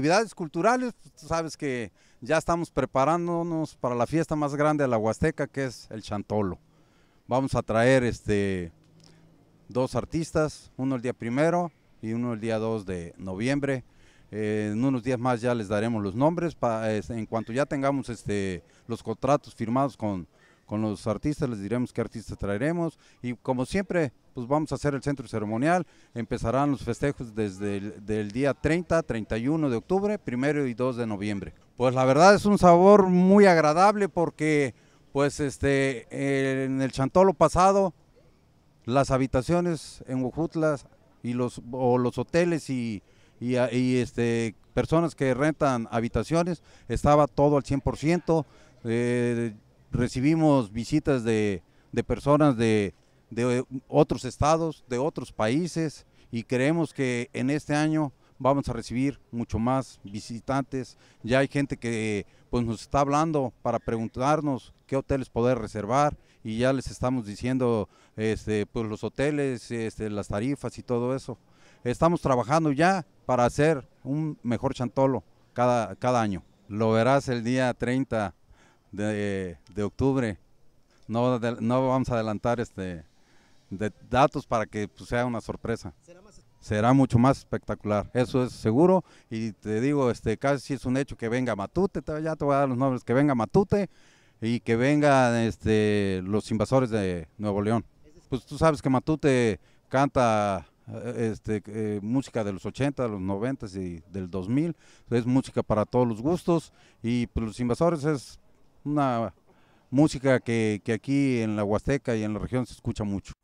actividades culturales, sabes que ya estamos preparándonos para la fiesta más grande de la Huasteca, que es el Chantolo. Vamos a traer este, dos artistas, uno el día primero y uno el día 2 de noviembre. Eh, en unos días más ya les daremos los nombres. en cuanto ya tengamos este, los contratos firmados con con los artistas, les diremos qué artistas traeremos y como siempre, pues vamos a hacer el centro ceremonial, empezarán los festejos desde el día 30, 31 de octubre, primero y 2 de noviembre. Pues la verdad es un sabor muy agradable porque pues este en el chantolo pasado las habitaciones en Huejutla y los o los hoteles y, este personas que rentan habitaciones estaba todo al 100% recibimos visitas de, personas de, otros estados, de otros países y creemos que en este año vamos a recibir mucho más visitantes. Ya hay gente que pues, nos está hablando para preguntarnos qué hoteles poder reservar y ya les estamos diciendo este, pues, los hoteles, este, las tarifas y todo eso. Estamos trabajando ya para hacer un mejor chantolo cada, cada año. Lo verás el día 30 de, octubre. No, no vamos a adelantar este de datos para que pues, sea una sorpresa. Será, mucho más espectacular, eso es seguro. Y te digo, este casi es un hecho que venga Matute, ya te voy a dar los nombres, que venga Matute y que vengan este, los invasores de Nuevo León. Pues tú sabes que Matute canta eh, este, eh, música de los 80, los 90 y del 2000, es música para todos los gustos y pues, los invasores es una música que, que aquí en la Huasteca y en la región se escucha mucho.